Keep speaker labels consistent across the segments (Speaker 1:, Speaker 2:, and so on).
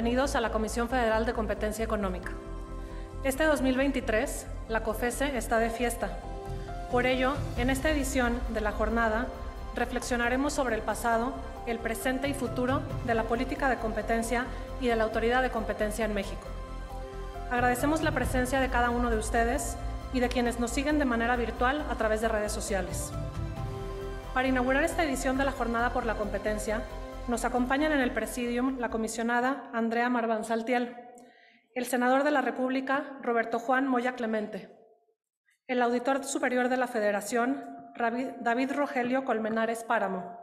Speaker 1: bienvenidos a la Comisión Federal de Competencia Económica. Este 2023, la COFESE está de fiesta. Por ello, en esta edición de la jornada, reflexionaremos sobre el pasado, el presente y futuro de la política de competencia y de la autoridad de competencia en México. Agradecemos la presencia de cada uno de ustedes y de quienes nos siguen de manera virtual a través de redes sociales. Para inaugurar esta edición de la Jornada por la Competencia, nos acompañan en el presidium la comisionada Andrea Marván Saltiel, el senador de la República Roberto Juan Moya Clemente, el auditor superior de la Federación David Rogelio Colmenares Páramo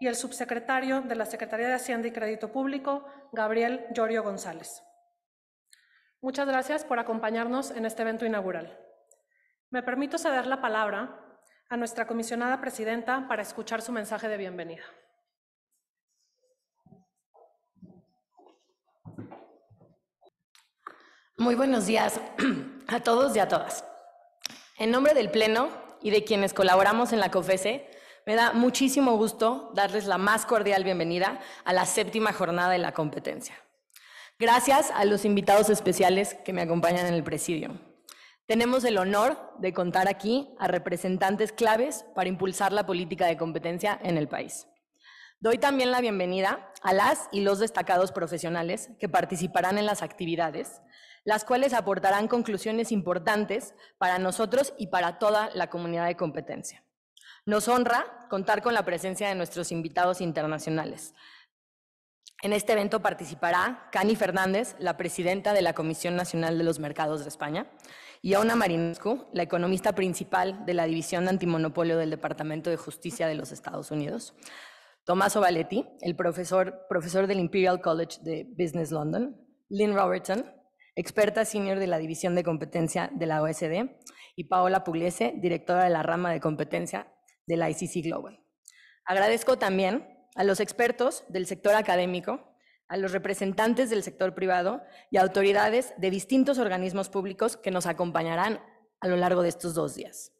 Speaker 1: y el subsecretario de la Secretaría de Hacienda y Crédito Público Gabriel Llorio González. Muchas gracias por acompañarnos en este evento inaugural. Me permito ceder la palabra a nuestra comisionada presidenta para escuchar su mensaje de bienvenida.
Speaker 2: Muy buenos días a todos y a todas. En nombre del Pleno y de quienes colaboramos en la COFESE, me da muchísimo gusto darles la más cordial bienvenida a la séptima jornada de la competencia. Gracias a los invitados especiales que me acompañan en el presidio. Tenemos el honor de contar aquí a representantes claves para impulsar la política de competencia en el país. Doy también la bienvenida a las y los destacados profesionales que participarán en las actividades las cuales aportarán conclusiones importantes para nosotros y para toda la comunidad de competencia. Nos honra contar con la presencia de nuestros invitados internacionales. En este evento participará Cani Fernández, la presidenta de la Comisión Nacional de los Mercados de España, y Auna Marinescu, la economista principal de la División de Antimonopolio del Departamento de Justicia de los Estados Unidos, Tomás Valetti, el profesor del Imperial College de Business London, Lynn Robertson, experta senior de la División de Competencia de la OSD, y Paola Pugliese, directora de la rama de competencia de la ICC Global. Agradezco también a los expertos del sector académico, a los representantes del sector privado y a autoridades de distintos organismos públicos que nos acompañarán a lo largo de estos dos días.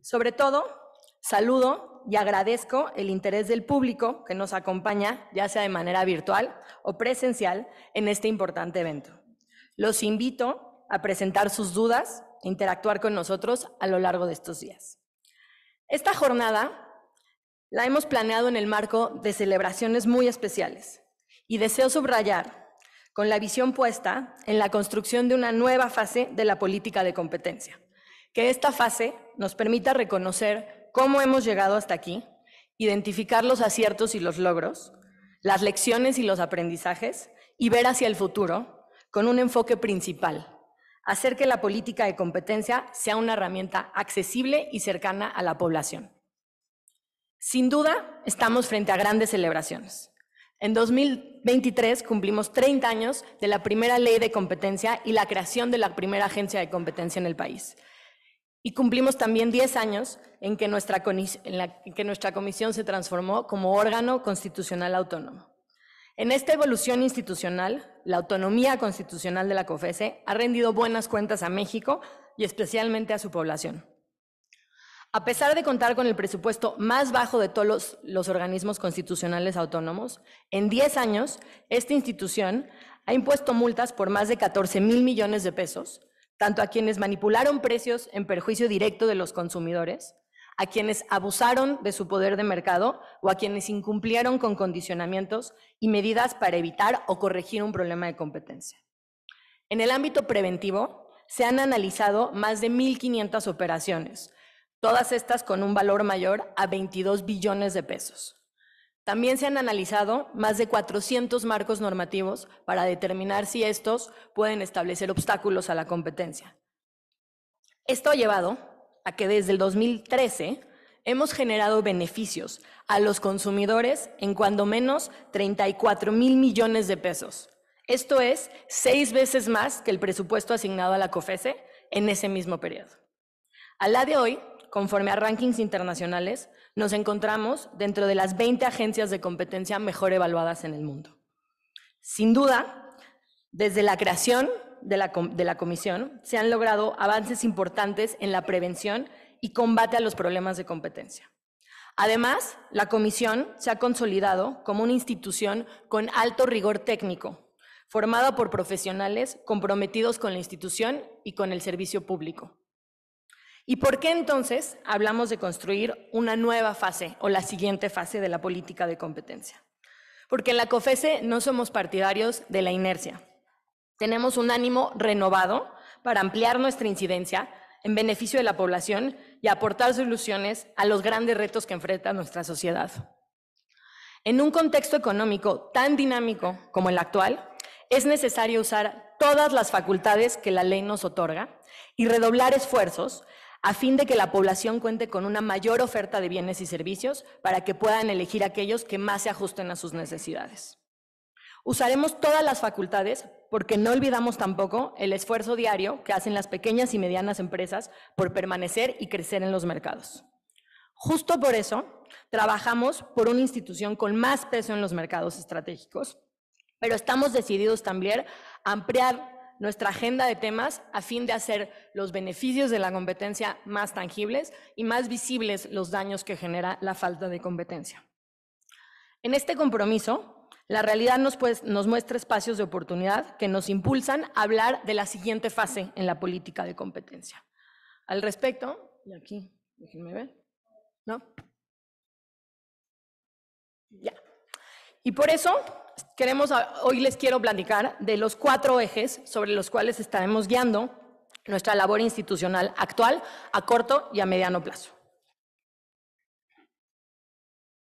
Speaker 2: Sobre todo, saludo y agradezco el interés del público que nos acompaña, ya sea de manera virtual o presencial, en este importante evento. Los invito a presentar sus dudas e interactuar con nosotros a lo largo de estos días. Esta jornada la hemos planeado en el marco de celebraciones muy especiales y deseo subrayar con la visión puesta en la construcción de una nueva fase de la política de competencia, que esta fase nos permita reconocer cómo hemos llegado hasta aquí, identificar los aciertos y los logros, las lecciones y los aprendizajes y ver hacia el futuro con un enfoque principal, hacer que la política de competencia sea una herramienta accesible y cercana a la población. Sin duda, estamos frente a grandes celebraciones. En 2023 cumplimos 30 años de la primera ley de competencia y la creación de la primera agencia de competencia en el país. Y cumplimos también 10 años en que nuestra, que nuestra comisión se transformó como órgano constitucional autónomo. En esta evolución institucional, la autonomía constitucional de la COFESE ha rendido buenas cuentas a México y especialmente a su población. A pesar de contar con el presupuesto más bajo de todos los, organismos constitucionales autónomos, en 10 años esta institución ha impuesto multas por más de 14 mil millones de pesos, tanto a quienes manipularon precios en perjuicio directo de los consumidores, a quienes abusaron de su poder de mercado o a quienes incumplieron con condicionamientos y medidas para evitar o corregir un problema de competencia. En el ámbito preventivo, se han analizado más de 1.500 operaciones, todas estas con un valor mayor a 22 billones de pesos. También se han analizado más de 400 marcos normativos para determinar si estos pueden establecer obstáculos a la competencia. Esto ha llevado a que desde el 2013 hemos generado beneficios a los consumidores en cuando menos 34 mil millones de pesos. Esto es seis veces más que el presupuesto asignado a la COFESE en ese mismo periodo. A la de hoy, conforme a rankings internacionales, nos encontramos dentro de las 20 agencias de competencia mejor evaluadas en el mundo. Sin duda, desde la creación de la, Comisión, se han logrado avances importantes en la prevención y combate a los problemas de competencia. Además, la Comisión se ha consolidado como una institución con alto rigor técnico, formada por profesionales comprometidos con la institución y con el servicio público. ¿Y por qué entonces hablamos de construir una nueva fase o la siguiente fase de la política de competencia? Porque en la COFESE no somos partidarios de la inercia. Tenemos un ánimo renovado para ampliar nuestra incidencia en beneficio de la población y aportar soluciones a los grandes retos que enfrenta nuestra sociedad. En un contexto económico tan dinámico como el actual, es necesario usar todas las facultades que la ley nos otorga y redoblar esfuerzos a fin de que la población cuente con una mayor oferta de bienes y servicios para que puedan elegir aquellos que más se ajusten a sus necesidades. Usaremos todas las facultades porque no olvidamos tampoco el esfuerzo diario que hacen las pequeñas y medianas empresas por permanecer y crecer en los mercados. Justo por eso, trabajamos por una institución con más peso en los mercados estratégicos, pero estamos decididos también a ampliar nuestra agenda de temas a fin de hacer los beneficios de la competencia más tangibles y más visibles los daños que genera la falta de competencia. En este compromiso, la realidad pues, nos, muestra espacios de oportunidad que nos impulsan a hablar de la siguiente fase en la política de competencia. Al respecto, y aquí, déjenme ver, ¿no? Ya. Y por eso queremos, ah, hoy les quiero platicar de los cuatro ejes sobre los cuales estaremos guiando nuestra labor institucional actual a corto y a mediano plazo.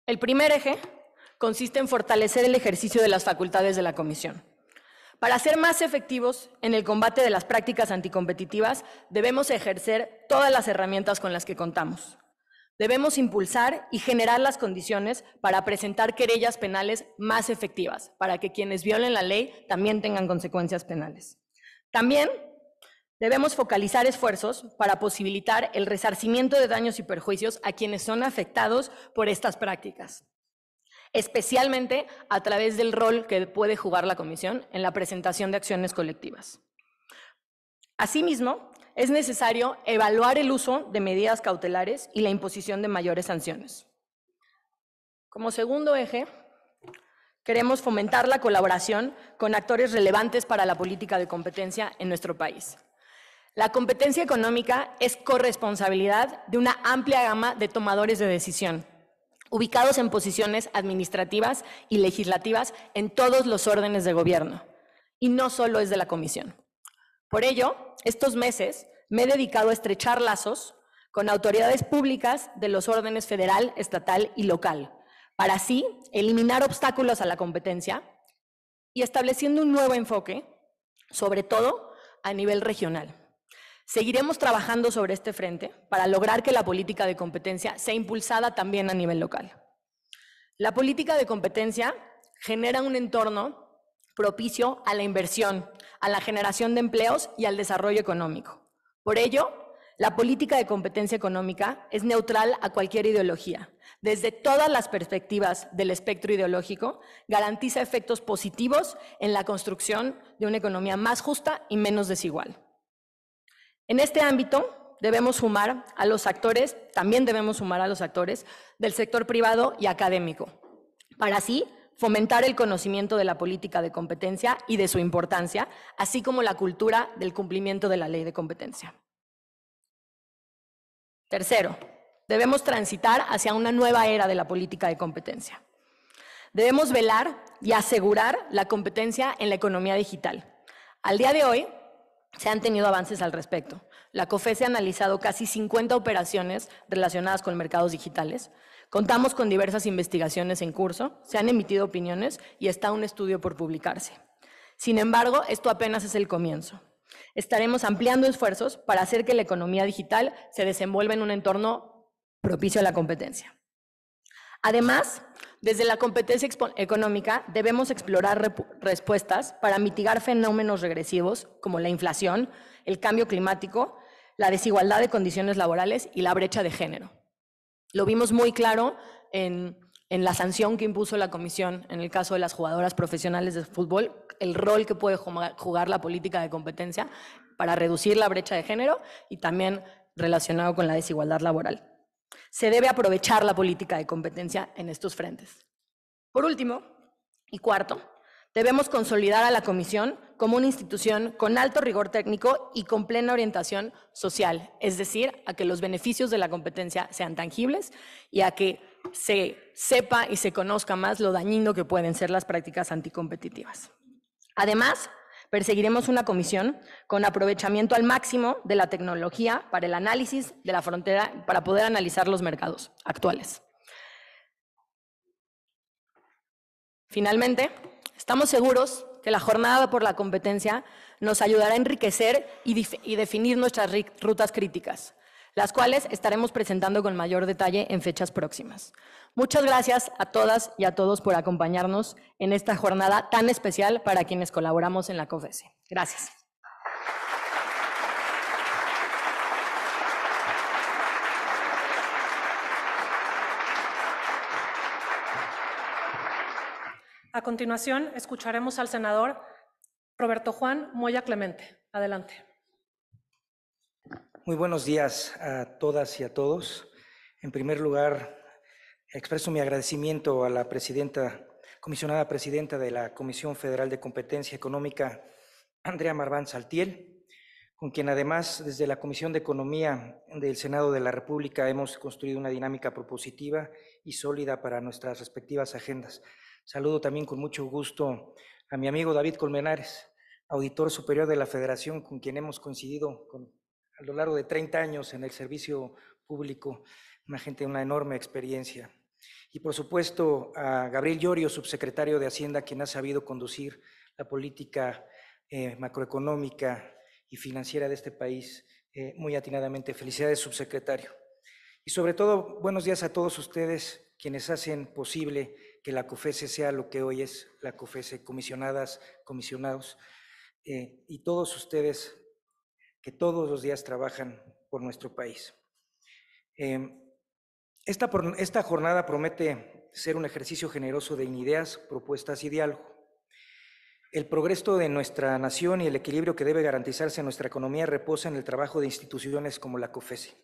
Speaker 2: El primer eje consiste en fortalecer el ejercicio de las facultades de la Comisión. Para ser más efectivos en el combate de las prácticas anticompetitivas, debemos ejercer todas las herramientas con las que contamos. Debemos impulsar y generar las condiciones para presentar querellas penales más efectivas, para que quienes violen la ley también tengan consecuencias penales. También debemos focalizar esfuerzos para posibilitar el resarcimiento de daños y perjuicios a quienes son afectados por estas prácticas, especialmente a través del rol que puede jugar la Comisión en la presentación de acciones colectivas. Asimismo, es necesario evaluar el uso de medidas cautelares y la imposición de mayores sanciones. Como segundo eje, queremos fomentar la colaboración con actores relevantes para la política de competencia en nuestro país. La competencia económica es corresponsabilidad de una amplia gama de tomadores de decisión, ubicados en posiciones administrativas y legislativas en todos los órdenes de gobierno, y no solo es de la Comisión. Por ello, estos meses me he dedicado a estrechar lazos con autoridades públicas de los órdenes federal, estatal y local, para así eliminar obstáculos a la competencia y estableciendo un nuevo enfoque, sobre todo a nivel regional. Seguiremos trabajando sobre este frente para lograr que la política de competencia sea impulsada también a nivel local. La política de competencia genera un entorno propicio a la inversión, a la generación de empleos y al desarrollo económico. Por ello, la política de competencia económica es neutral a cualquier ideología. Desde todas las perspectivas del espectro ideológico, garantiza efectos positivos en la construcción de una economía más justa y menos desigual. En este ámbito, debemos sumar a los actores, también debemos sumar a los actores del sector privado y académico, para así fomentar el conocimiento de la política de competencia y de su importancia, así como la cultura del cumplimiento de la ley de competencia. Tercero, debemos transitar hacia una nueva era de la política de competencia. Debemos velar y asegurar la competencia en la economía digital. Al día de hoy, se han tenido avances al respecto. La se ha analizado casi 50 operaciones relacionadas con mercados digitales. Contamos con diversas investigaciones en curso, se han emitido opiniones y está un estudio por publicarse. Sin embargo, esto apenas es el comienzo. Estaremos ampliando esfuerzos para hacer que la economía digital se desenvuelva en un entorno propicio a la competencia. Además, desde la competencia económica debemos explorar respuestas para mitigar fenómenos regresivos como la inflación, el cambio climático, la desigualdad de condiciones laborales y la brecha de género. Lo vimos muy claro en, la sanción que impuso la Comisión en el caso de las jugadoras profesionales de fútbol, el rol que puede jugar la política de competencia para reducir la brecha de género y también relacionado con la desigualdad laboral. Se debe aprovechar la política de competencia en estos frentes. Por último, y cuarto, debemos consolidar a la Comisión como una institución con alto rigor técnico y con plena orientación social, es decir, a que los beneficios de la competencia sean tangibles y a que se sepa y se conozca más lo dañino que pueden ser las prácticas anticompetitivas. Además, perseguiremos una comisión con aprovechamiento al máximo de la tecnología para el análisis de la frontera, para poder analizar los mercados actuales.
Speaker 3: Finalmente,
Speaker 2: estamos seguros que la jornada por la competencia nos ayudará a enriquecer y, definir nuestras rutas críticas, las cuales estaremos presentando con mayor detalle en fechas próximas. Muchas gracias a todas y a todos por acompañarnos en esta jornada tan especial para quienes colaboramos en la COFESE. Gracias.
Speaker 1: A continuación, escucharemos al senador Roberto Juan Moya Clemente. Adelante.
Speaker 4: Muy buenos días a todas y a todos. En primer lugar, Expreso mi agradecimiento a la presidenta, comisionada presidenta de la Comisión Federal de Competencia Económica, Andrea Marván Saltiel, con quien además desde la Comisión de Economía del Senado de la República hemos construido una dinámica propositiva y sólida para nuestras respectivas agendas. Saludo también con mucho gusto a mi amigo David Colmenares, auditor superior de la Federación, con quien hemos coincidido a lo largo de 30 años en el servicio público, una gente de una enorme experiencia. Y por supuesto a Gabriel Llorio, subsecretario de Hacienda, quien ha sabido conducir la política eh, macroeconómica y financiera de este país eh, muy atinadamente. Felicidades, subsecretario. Y sobre todo, buenos días a todos ustedes quienes hacen posible que la COFESE sea lo que hoy es la COFESE, comisionadas, comisionados, eh, y todos ustedes que todos los días trabajan por nuestro país. Esta, jornada promete ser un ejercicio generoso de ideas, propuestas y diálogo. El progreso de nuestra nación y el equilibrio que debe garantizarse en nuestra economía reposa en el trabajo de instituciones como la COFESE.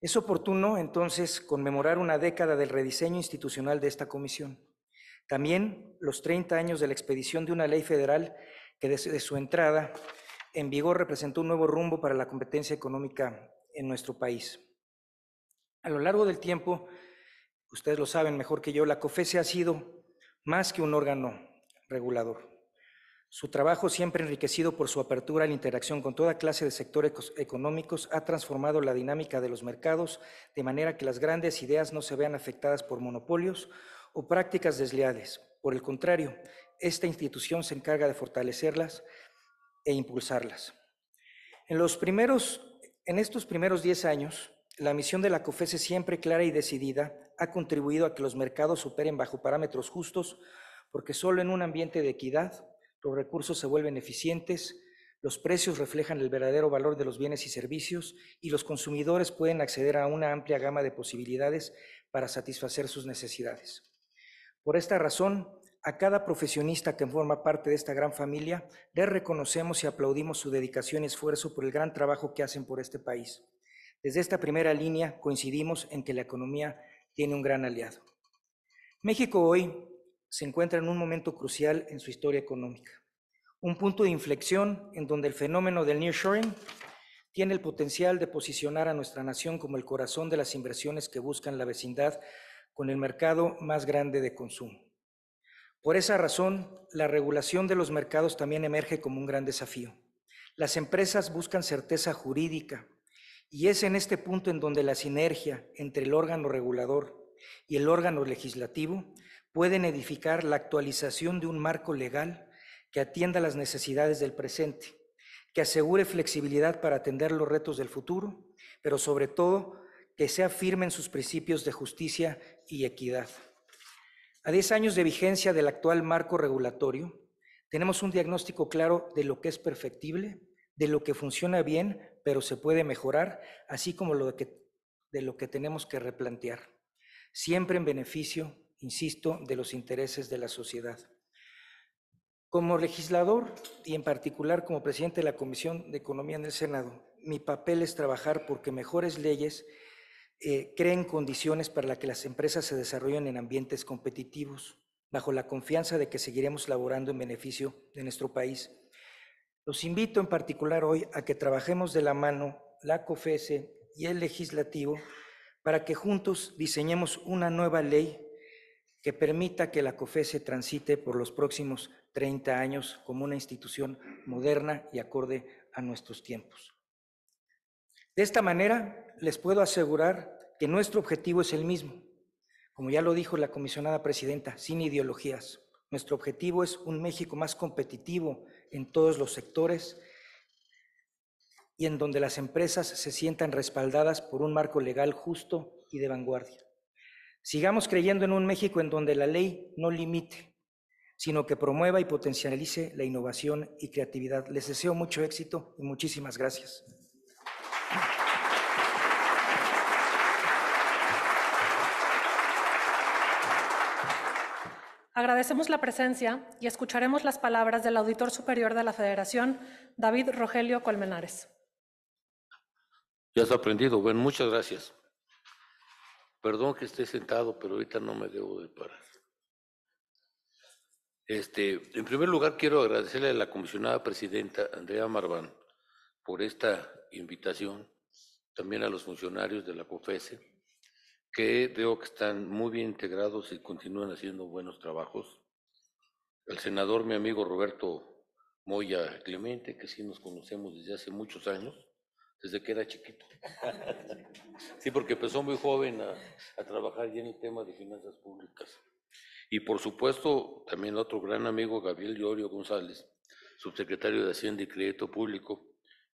Speaker 4: Es oportuno, entonces, conmemorar una década del rediseño institucional de esta comisión. También los 30 años de la expedición de una ley federal que desde su entrada en vigor representó un nuevo rumbo para la competencia económica en nuestro país. A lo largo del tiempo, ustedes lo saben mejor que yo, la COFESE ha sido más que un órgano regulador. Su trabajo, siempre enriquecido por su apertura a la interacción con toda clase de sectores económicos, ha transformado la dinámica de los mercados de manera que las grandes ideas no se vean afectadas por monopolios o prácticas desleales. Por el contrario, esta institución se encarga de fortalecerlas e impulsarlas. En, los primeros, en estos primeros 10 años, la misión de la COFESE siempre clara y decidida ha contribuido a que los mercados operen bajo parámetros justos, porque solo en un ambiente de equidad los recursos se vuelven eficientes, los precios reflejan el verdadero valor de los bienes y servicios y los consumidores pueden acceder a una amplia gama de posibilidades para satisfacer sus necesidades. Por esta razón, a cada profesionista que forma parte de esta gran familia, le reconocemos y aplaudimos su dedicación y esfuerzo por el gran trabajo que hacen por este país. Desde esta primera línea coincidimos en que la economía tiene un gran aliado. México hoy se encuentra en un momento crucial en su historia económica, un punto de inflexión en donde el fenómeno del nearshoring tiene el potencial de posicionar a nuestra nación como el corazón de las inversiones que buscan la vecindad con el mercado más grande de consumo. Por esa razón, la regulación de los mercados también emerge como un gran desafío. Las empresas buscan certeza jurídica, y es en este punto en donde la sinergia entre el órgano regulador y el órgano legislativo pueden edificar la actualización de un marco legal que atienda las necesidades del presente, que asegure flexibilidad para atender los retos del futuro, pero sobre todo que sea firme en sus principios de justicia y equidad. A 10 años de vigencia del actual marco regulatorio, tenemos un diagnóstico claro de lo que es perfectible de lo que funciona bien, pero se puede mejorar, así como lo de lo que tenemos que replantear, siempre en beneficio, insisto, de los intereses de la sociedad. Como legislador y en particular como presidente de la Comisión de Economía en el Senado, mi papel es trabajar porque mejores leyes eh, creen condiciones para que las empresas se desarrollen en ambientes competitivos, bajo la confianza de que seguiremos laborando en beneficio de nuestro país. Los invito en particular hoy a que trabajemos de la mano la COFESE y el legislativo para que juntos diseñemos una nueva ley que permita que la COFESE transite por los próximos 30 años como una institución moderna y acorde a nuestros tiempos. De esta manera, les puedo asegurar que nuestro objetivo es el mismo. Como ya lo dijo la comisionada presidenta, sin ideologías. Nuestro objetivo es un México más competitivo, en todos los sectores y en donde las empresas se sientan respaldadas por un marco legal justo y de vanguardia. Sigamos creyendo en un México en donde la ley no limite, sino que promueva y potencialice la innovación y creatividad. Les deseo mucho éxito y muchísimas gracias.
Speaker 1: Agradecemos la presencia y escucharemos las palabras del Auditor Superior de la Federación, David Rogelio Colmenares.
Speaker 3: Ya has aprendido, bueno, muchas gracias. Perdón que esté sentado, pero ahorita no me debo de parar. Este, en primer lugar, quiero agradecerle a la comisionada presidenta Andrea Marván por esta invitación, también a los funcionarios de la COFESE que veo que están muy bien integrados y continúan haciendo buenos trabajos. El senador, mi amigo Roberto Moya Clemente, que sí nos conocemos desde hace muchos años, desde que era chiquito. sí, porque empezó muy joven a, trabajar ya en el tema de finanzas públicas. Y por supuesto, también otro gran amigo, Gabriel Llorio González, subsecretario de Hacienda y Crédito Público,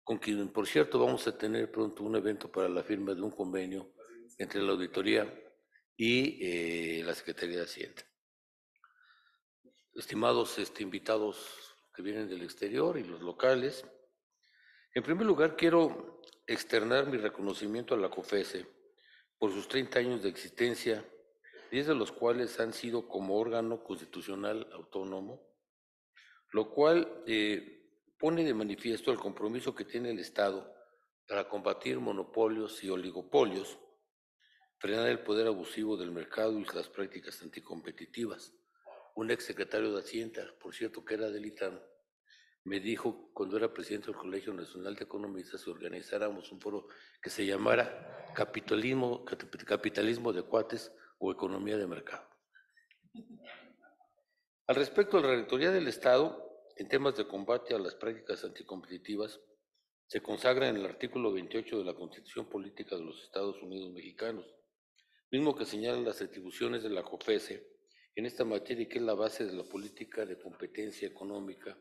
Speaker 3: con quien, por cierto, vamos a tener pronto un evento para la firma de un convenio entre la auditoría y eh, la Secretaría de Hacienda. Estimados este, invitados que vienen del exterior y los locales, en primer lugar quiero externar mi reconocimiento a la COFESE por sus 30 años de existencia, 10 de los cuales han sido como órgano constitucional autónomo, lo cual eh, pone de manifiesto el compromiso que tiene el Estado para combatir monopolios y oligopolios frenar el poder abusivo del mercado y las prácticas anticompetitivas. Un ex secretario de Hacienda, por cierto, que era delitano, me dijo cuando era presidente del Colegio Nacional de Economistas que organizáramos un foro que se llamara Capitalismo, Capitalismo de Cuates o Economía de Mercado. Al respecto a la Rectoría del Estado, en temas de combate a las prácticas anticompetitivas, se consagra en el artículo 28 de la Constitución Política de los Estados Unidos Mexicanos, mismo que señalan las atribuciones de la COFESE en esta materia y que es la base de la política de competencia económica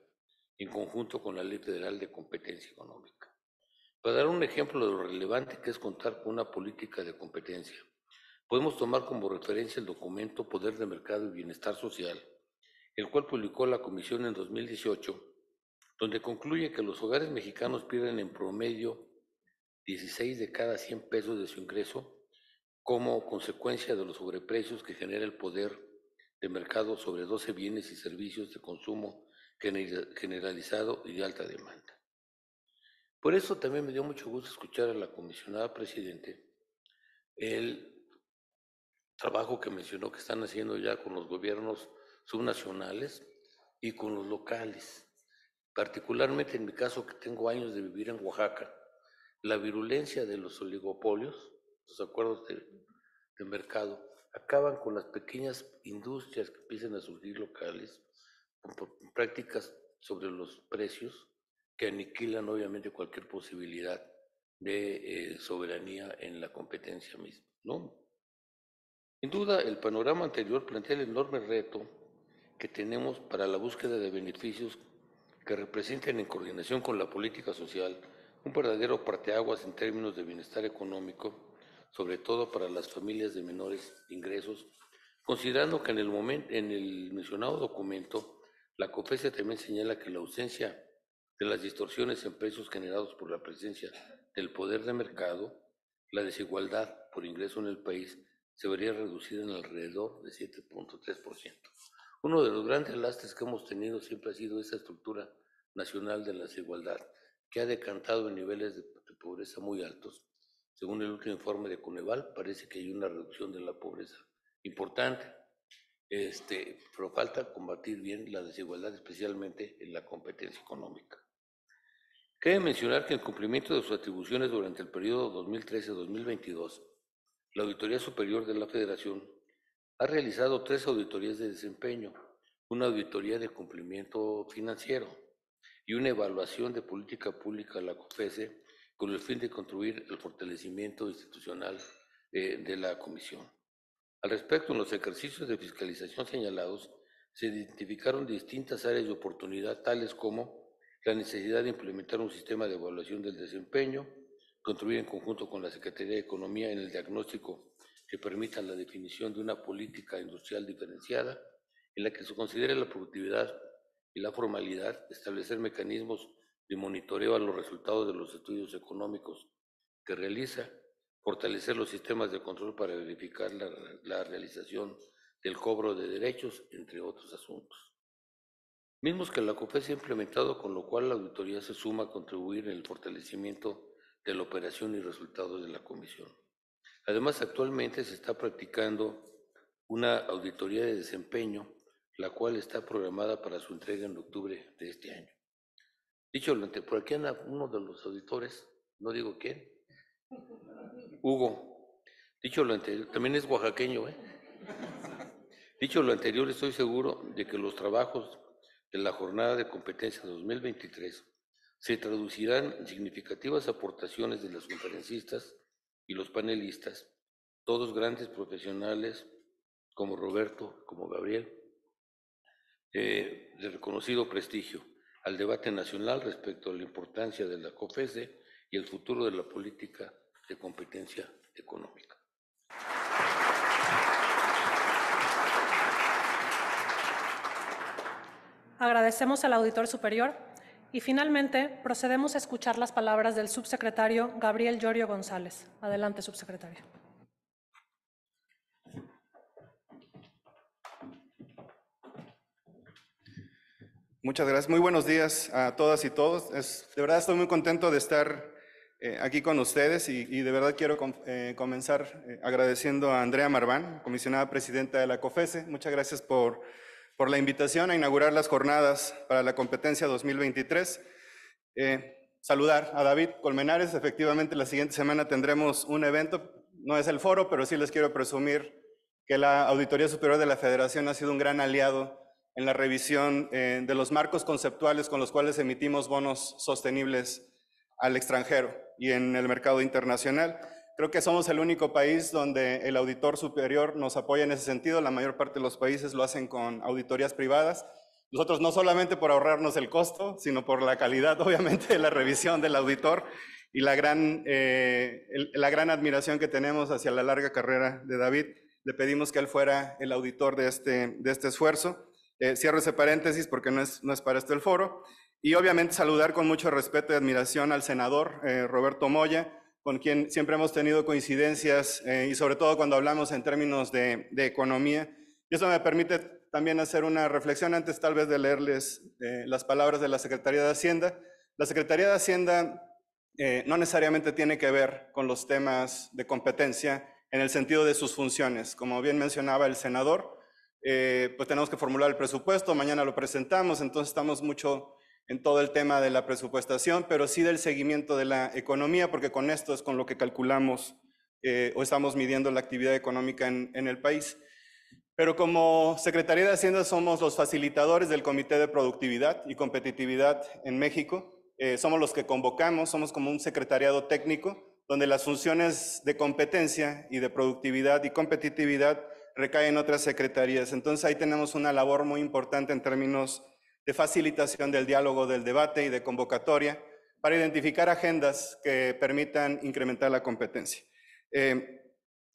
Speaker 3: en conjunto con la Ley Federal de Competencia Económica. Para dar un ejemplo de lo relevante que es contar con una política de competencia, podemos tomar como referencia el documento Poder de Mercado y Bienestar Social, el cual publicó la Comisión en 2018, donde concluye que los hogares mexicanos pierden en promedio 16 de cada 100 pesos de su ingreso como consecuencia de los sobreprecios que genera el poder de mercado sobre 12 bienes y servicios de consumo generalizado y de alta demanda. Por eso también me dio mucho gusto escuchar a la comisionada presidente el trabajo que mencionó que están haciendo ya con los gobiernos subnacionales y con los locales. Particularmente en mi caso, que tengo años de vivir en Oaxaca, la virulencia de los oligopolios los acuerdos de, mercado, acaban con las pequeñas industrias que empiezan a surgir locales, con prácticas sobre los precios que aniquilan obviamente cualquier posibilidad de eh, soberanía en la competencia misma. ¿no? Sin duda, el panorama anterior plantea el enorme reto que tenemos para la búsqueda de beneficios que representen en coordinación con la política social un verdadero parteaguas en términos de bienestar económico sobre todo para las familias de menores ingresos, considerando que en el, momento, en el mencionado documento, la COFESA también señala que la ausencia de las distorsiones en precios generados por la presencia del poder de mercado, la desigualdad por ingreso en el país se vería reducida en alrededor de 7.3%. Uno de los grandes lastres que hemos tenido siempre ha sido esa estructura nacional de la desigualdad, que ha decantado en niveles de pobreza muy altos según el último informe de Coneval, parece que hay una reducción de la pobreza importante, este, pero falta combatir bien la desigualdad, especialmente en la competencia económica. Cabe mencionar que en cumplimiento de sus atribuciones durante el periodo 2013-2022, la Auditoría Superior de la Federación ha realizado tres auditorías de desempeño, una auditoría de cumplimiento financiero y una evaluación de política pública a la COFESE con el fin de construir el fortalecimiento institucional de, eh, de la Comisión. Al respecto, en los ejercicios de fiscalización señalados, se identificaron distintas áreas de oportunidad, tales como la necesidad de implementar un sistema de evaluación del desempeño, contribuir en conjunto con la Secretaría de Economía en el diagnóstico que permita la definición de una política industrial diferenciada en la que se considere la productividad y la formalidad, establecer mecanismos y monitoreo a los resultados de los estudios económicos que realiza, fortalecer los sistemas de control para verificar la, realización del cobro de derechos, entre otros asuntos. Mismos que la se ha implementado, con lo cual la auditoría se suma a contribuir en el fortalecimiento de la operación y resultados de la Comisión. Además, actualmente se está practicando una auditoría de desempeño, la cual está programada para su entrega en octubre de este año. Dicho lo por aquí anda uno de los auditores, no digo quién, Hugo. Dicho lo anterior, también es oaxaqueño, ¿eh? Dicho lo anterior, estoy seguro de que los trabajos de la jornada de competencia 2023 se traducirán en significativas aportaciones de los conferencistas y los panelistas, todos grandes profesionales como Roberto, como Gabriel, eh, de reconocido prestigio al debate nacional respecto a la importancia de la COFESE y el futuro de la política de competencia económica.
Speaker 1: Agradecemos al auditor superior y finalmente procedemos a escuchar las palabras del subsecretario Gabriel Llorio González. Adelante, subsecretario.
Speaker 5: Muchas gracias. Muy buenos días a todas y todos. de verdad estoy muy contento de estar eh, aquí con ustedes y, de verdad quiero eh, comenzar eh, agradeciendo a Andrea Marván, comisionada presidenta de la COFESE. Muchas gracias por, por la invitación a inaugurar las jornadas para la competencia 2023. saludar a David Colmenares. Efectivamente, la siguiente semana tendremos un evento. No es el foro, pero sí les quiero presumir que la Auditoría Superior de la Federación ha sido un gran aliado en la revisión eh, de los marcos conceptuales con los cuales emitimos bonos sostenibles al extranjero y en el mercado internacional. Creo que somos el único país donde el auditor superior nos apoya en ese sentido. La mayor parte de los países lo hacen con auditorías privadas. Nosotros no solamente por ahorrarnos el costo, sino por la calidad, obviamente, de la revisión del auditor y la gran, eh, la gran admiración que tenemos hacia la larga carrera de David. Le pedimos que él fuera el auditor de este, de este esfuerzo. Eh, cierre ese paréntesis porque no es, para este el foro. Y obviamente saludar con mucho respeto y admiración al senador eh, Roberto Moya, con quien siempre hemos tenido coincidencias eh, y sobre todo cuando hablamos en términos de, de, economía. Y eso me permite también hacer una reflexión antes tal vez de leerles las palabras de la Secretaría de Hacienda. La Secretaría de Hacienda no necesariamente tiene que ver con los temas de competencia en el sentido de sus funciones. Como bien mencionaba el senador, eh, pues tenemos que formular el presupuesto, mañana lo presentamos, entonces estamos mucho en todo el tema de la presupuestación, pero sí del seguimiento de la economía, porque con esto es con lo que calculamos eh, o estamos midiendo la actividad económica en, el país. Pero como Secretaría de Hacienda somos los facilitadores del Comité de Productividad y Competitividad en México. Eh, somos los que convocamos, somos como un secretariado técnico, donde las funciones de competencia y de productividad y competitividad recae en otras secretarías. Entonces ahí tenemos una labor muy importante en términos de facilitación del diálogo, del debate y de convocatoria para identificar agendas que permitan incrementar la competencia. Eh,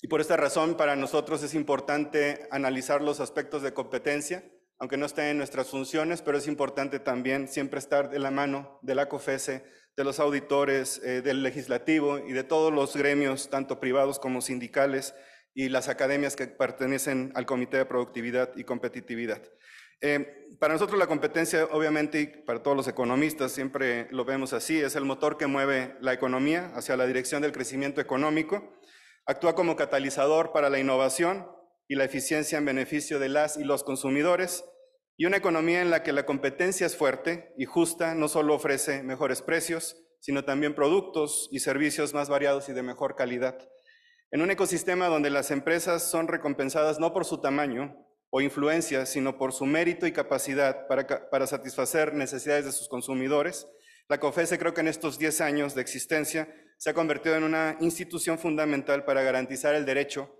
Speaker 5: y por esta razón, para nosotros es importante analizar los aspectos de competencia, aunque no estén en nuestras funciones, pero es importante también siempre estar de la mano de la COFESE, de los auditores, eh, del legislativo y de todos los gremios, tanto privados como sindicales, y las academias que pertenecen al Comité de Productividad y Competitividad. Eh, para nosotros la competencia, obviamente, y para todos los economistas siempre lo vemos así, es el motor que mueve la economía hacia la dirección del crecimiento económico, actúa como catalizador para la innovación y la eficiencia en beneficio de las y los consumidores, y una economía en la que la competencia es fuerte y justa no solo ofrece mejores precios, sino también productos y servicios más variados y de mejor calidad. En un ecosistema donde las empresas son recompensadas no por su tamaño o influencia, sino por su mérito y capacidad para, satisfacer necesidades de sus consumidores, la COFESE creo que en estos 10 años de existencia se ha convertido en una institución fundamental para garantizar el derecho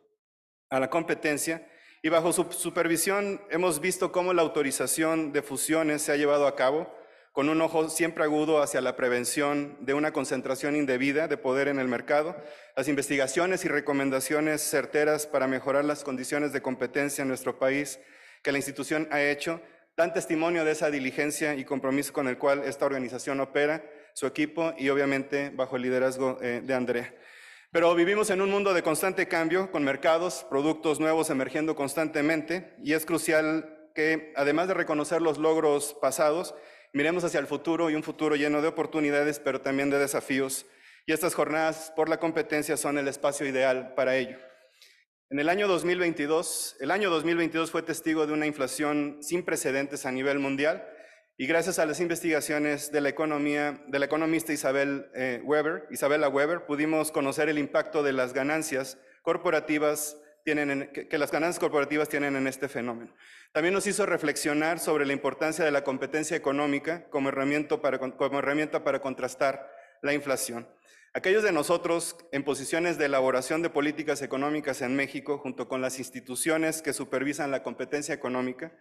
Speaker 5: a la competencia y bajo su supervisión hemos visto cómo la autorización de fusiones se ha llevado a cabo con un ojo siempre agudo hacia la prevención de una concentración indebida de poder en el mercado, las investigaciones y recomendaciones certeras para mejorar las condiciones de competencia en nuestro país que la institución ha hecho, dan testimonio de esa diligencia y compromiso con el cual esta organización opera, su equipo y obviamente bajo el liderazgo eh, de Andrea. Pero vivimos en un mundo de constante cambio, con mercados, productos nuevos emergiendo constantemente, y es crucial que, además de reconocer los logros pasados, Miremos hacia el futuro y un futuro lleno de oportunidades, pero también de desafíos. Y estas jornadas por la competencia son el espacio ideal para ello. En el año 2022, el año 2022 fue testigo de una inflación sin precedentes a nivel mundial y gracias a las investigaciones de la economía de la economista Isabel eh, Weber, Isabela Weber, pudimos conocer el impacto de las ganancias corporativas que, las ganancias corporativas tienen en este fenómeno. También nos hizo reflexionar sobre la importancia de la competencia económica como herramienta para, como herramienta para contrastar la inflación. Aquellos de nosotros en posiciones de elaboración de políticas económicas en México, junto con las instituciones que supervisan la competencia económica,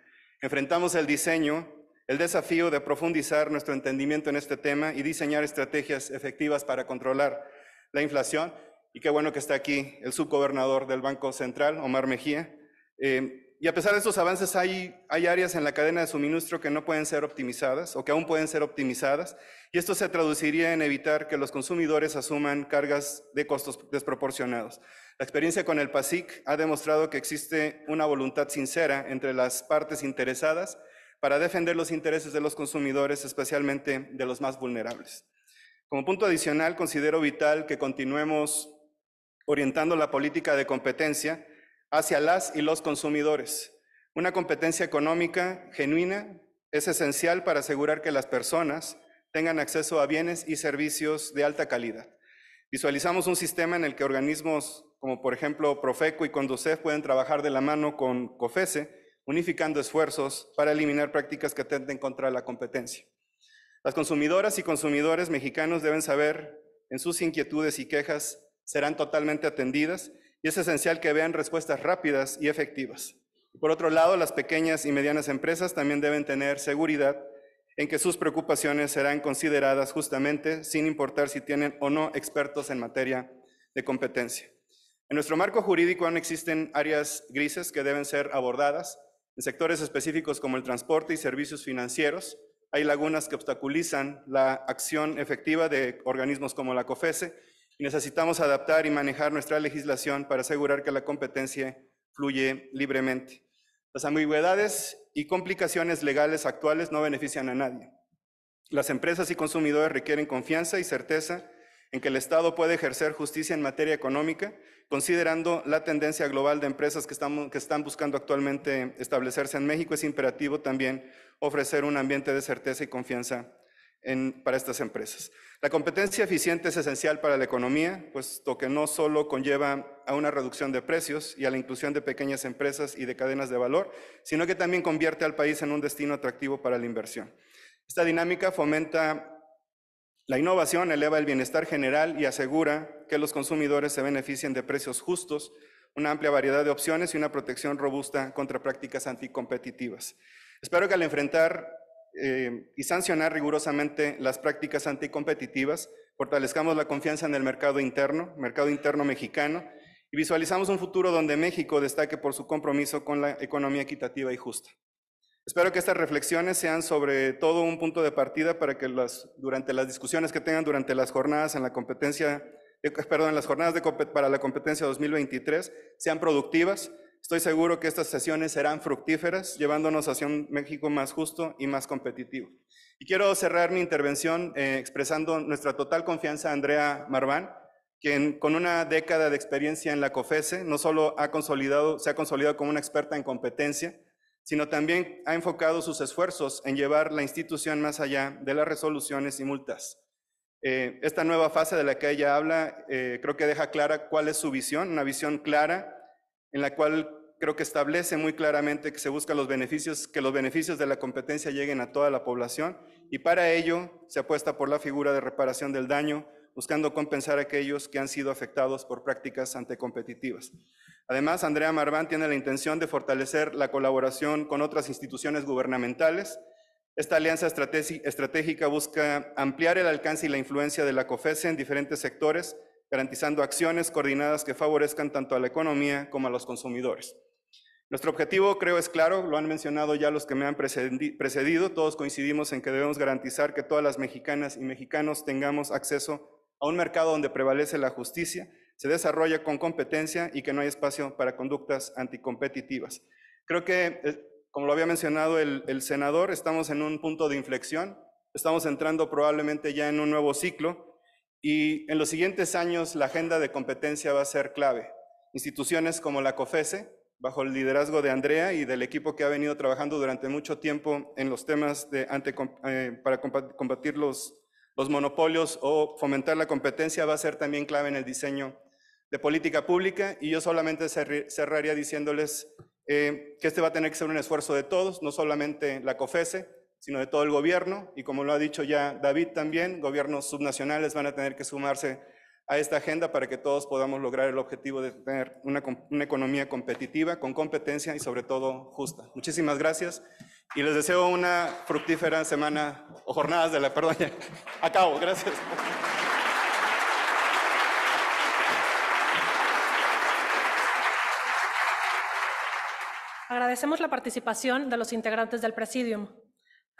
Speaker 5: enfrentamos el diseño, el desafío de profundizar nuestro entendimiento en este tema y diseñar estrategias efectivas para controlar la inflación, y qué bueno que está aquí el subgobernador del Banco Central, Omar Mejía. Em, y a pesar de estos avances, hay, hay áreas en la cadena de suministro que no pueden ser optimizadas o que aún pueden ser optimizadas, y esto se traduciría en evitar que los consumidores asuman cargas de costos desproporcionados. La experiencia con el PASIC ha demostrado que existe una voluntad sincera entre las partes interesadas para defender los intereses de los consumidores, especialmente de los más vulnerables. Como punto adicional, considero vital que continuemos orientando la política de competencia hacia las y los consumidores. Una competencia económica genuina es esencial para asegurar que las personas tengan acceso a bienes y servicios de alta calidad. Visualizamos un sistema en el que organismos como por ejemplo Profeco y Conducef pueden trabajar de la mano con COFESE, unificando esfuerzos para eliminar prácticas que atenten contra la competencia. Las consumidoras y consumidores mexicanos deben saber en sus inquietudes y quejas serán totalmente atendidas y es esencial que vean respuestas rápidas y efectivas. Por otro lado, las pequeñas y medianas empresas también deben tener seguridad en que sus preocupaciones serán consideradas justamente sin importar si tienen o no expertos en materia de competencia. En nuestro marco jurídico aún existen áreas grises que deben ser abordadas. En sectores específicos como el transporte y servicios financieros, hay lagunas que obstaculizan la acción efectiva de organismos como la COFESE necesitamos adaptar y manejar nuestra legislación para asegurar que la competencia fluye libremente. Las ambigüedades y complicaciones legales actuales no benefician a nadie. Las empresas y consumidores requieren confianza y certeza en que el Estado puede ejercer justicia en materia económica, considerando la tendencia global de empresas que, que están buscando actualmente establecerse en México, es imperativo también ofrecer un ambiente de certeza y confianza para estas empresas. La competencia eficiente es esencial para la economía, puesto que no solo conlleva a una reducción de precios y a la inclusión de pequeñas empresas y de cadenas de valor, sino que también convierte al país en un destino atractivo para la inversión. Esta dinámica fomenta la innovación, eleva el bienestar general y asegura que los consumidores se beneficien de precios justos, una amplia variedad de opciones y una protección robusta contra prácticas anticompetitivas. Espero que al enfrentar eh, y sancionar rigurosamente las prácticas anticompetitivas, fortalezcamos la confianza en el mercado interno, mercado interno mexicano, y visualizamos un futuro donde México destaque por su compromiso con la economía equitativa y justa. Espero que estas reflexiones sean sobre todo un punto de partida para que las, durante las discusiones que tengan durante las jornadas en la competencia, en eh, las jornadas de, para la competencia 2023 sean productivas, Estoy seguro que estas sesiones serán fructíferas, llevándonos hacia un México más justo y más competitivo. Y quiero cerrar mi intervención eh, expresando nuestra total confianza a Andrea Marván, quien con una década de experiencia en la COFESE no solo ha consolidado, se ha consolidado como una experta en competencia, sino también ha enfocado sus esfuerzos en llevar la institución más allá de las resoluciones y multas. Eh, esta nueva fase de la que ella habla eh, creo que deja clara cuál es su visión, una visión clara en la cual creo que establece muy claramente que se buscan los beneficios, que los beneficios de la competencia lleguen a toda la población y para ello se apuesta por la figura de reparación del daño, buscando compensar a aquellos que han sido afectados por prácticas anticompetitivas. Además, Andrea Marván tiene la intención de fortalecer la colaboración con otras instituciones gubernamentales. Esta alianza estratégica busca ampliar el alcance y la influencia de la COFESE en diferentes sectores, garantizando acciones coordinadas que favorezcan tanto a la economía como a los consumidores. Nuestro objetivo, creo, es claro, lo han mencionado ya los que me han precedido, todos coincidimos en que debemos garantizar que todas las mexicanas y mexicanos tengamos acceso a un mercado donde prevalece la justicia, se desarrolla con competencia y que no hay espacio para conductas anticompetitivas. Creo que, eh, como lo había mencionado el, el senador, estamos en un punto de inflexión, estamos entrando probablemente ya en un nuevo ciclo y en los siguientes años la agenda de competencia va a ser clave. Instituciones como la COFESE, bajo el liderazgo de Andrea y del equipo que ha venido trabajando durante mucho tiempo en los temas de eh, para combatir los, monopolios o fomentar la competencia, va a ser también clave en el diseño de política pública. Y yo solamente cerraría diciéndoles eh, que este va a tener que ser un esfuerzo de todos, no solamente la COFESE, sino de todo el gobierno. Y como lo ha dicho ya David también, gobiernos subnacionales van a tener que sumarse a esta agenda para que todos podamos lograr el objetivo de tener una, economía competitiva, con competencia y sobre todo justa. Muchísimas gracias y les deseo una fructífera semana o jornadas de la, perdón, ya, acabo, gracias.
Speaker 1: Agradecemos la participación de los integrantes del Presidium.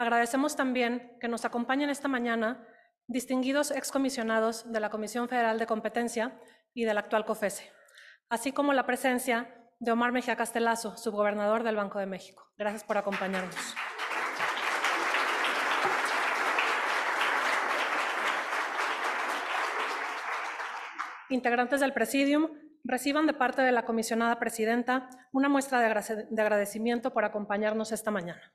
Speaker 1: Agradecemos también que nos acompañen esta mañana distinguidos excomisionados de la Comisión Federal de Competencia y del actual COFESE, así como la presencia de Omar Mejía Castelazo, subgobernador del Banco de México. Gracias por acompañarnos. Integrantes del Presidium, reciban de parte de la comisionada presidenta una muestra de agradecimiento por acompañarnos esta mañana.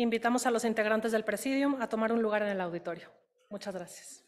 Speaker 1: Invitamos a los integrantes del Presidium a tomar un lugar en el auditorio. Muchas gracias.